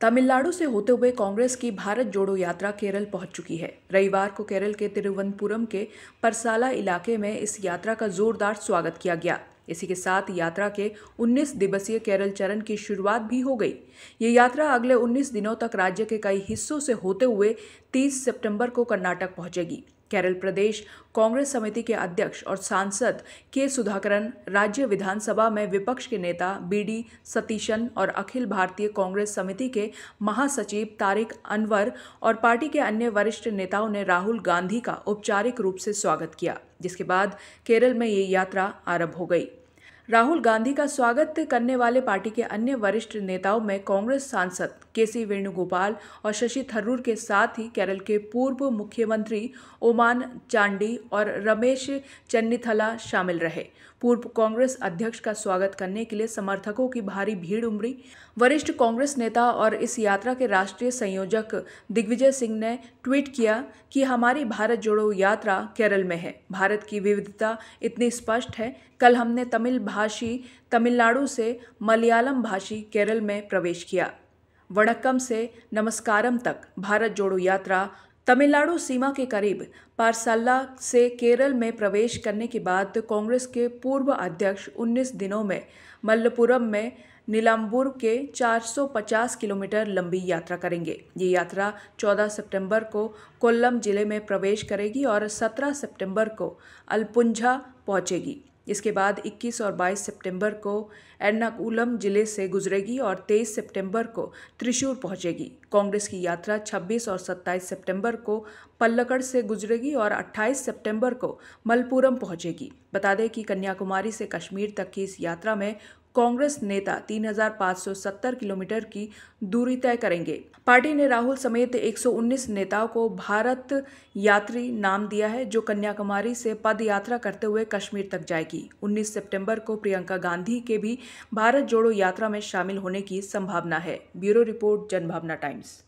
तमिलनाडु से होते हुए कांग्रेस की भारत जोड़ो यात्रा केरल पहुंच चुकी है रविवार को केरल के तिरुवनंतपुरम के परसाला इलाके में इस यात्रा का जोरदार स्वागत किया गया इसी के साथ यात्रा के 19 दिवसीय केरल चरण की शुरुआत भी हो गई ये यात्रा अगले 19 दिनों तक राज्य के कई हिस्सों से होते हुए 30 सितंबर को कर्नाटक पहुंचेगी केरल प्रदेश कांग्रेस समिति के अध्यक्ष और सांसद के सुधाकरन राज्य विधानसभा में विपक्ष के नेता बीडी सतीशन और अखिल भारतीय कांग्रेस समिति के महासचिव तारिक अनवर और पार्टी के अन्य वरिष्ठ नेताओं ने राहुल गांधी का औपचारिक रूप से स्वागत किया जिसके बाद केरल में ये यात्रा आरंभ हो गई राहुल गांधी का स्वागत करने वाले पार्टी के अन्य वरिष्ठ नेताओं में कांग्रेस सांसद के सी वेणुगोपाल और शशि थरूर के साथ ही केरल के पूर्व मुख्यमंत्री ओमान चांडी और रमेश चन्नीथला शामिल रहे पूर्व कांग्रेस अध्यक्ष का स्वागत करने के लिए समर्थकों की भारी भीड़ उमड़ी वरिष्ठ कांग्रेस नेता और इस यात्रा के राष्ट्रीय संयोजक दिग्विजय सिंह ने ट्वीट किया कि हमारी भारत जोड़ो यात्रा केरल में है भारत की विविधता इतनी स्पष्ट है कल हमने तमिल भारत भाषी तमिलनाडु से मलयालम भाषी केरल में प्रवेश किया वड़क्कम से नमस्कारम तक भारत जोड़ो यात्रा तमिलनाडु सीमा के करीब पारसाला से केरल में प्रवेश करने के बाद कांग्रेस के पूर्व अध्यक्ष 19 दिनों में मल्लपुरम में नीलाम्बूर के 450 किलोमीटर लंबी यात्रा करेंगे ये यात्रा 14 सितंबर को कोल्लम जिले में प्रवेश करेगी और 17 सितंबर को अल्पुंझा पहुंचेगी इसके बाद 21 और 22 सितंबर को एर्नाकुलम जिले से गुजरेगी और 23 सितंबर को त्रिशूर पहुंचेगी कांग्रेस की यात्रा 26 और 27 सितंबर को पल्लकड़ से गुजरेगी और 28 सितंबर को मलपुरम पहुंचेगी बता दें कि कन्याकुमारी से कश्मीर तक की इस यात्रा में कांग्रेस नेता 3,570 किलोमीटर की दूरी तय करेंगे पार्टी ने राहुल समेत 119 नेताओं को भारत यात्री नाम दिया है जो कन्याकुमारी से पद यात्रा करते हुए कश्मीर तक जाएगी 19 सितंबर को प्रियंका गांधी के भी भारत जोड़ो यात्रा में शामिल होने की संभावना है ब्यूरो रिपोर्ट जनभावना टाइम्स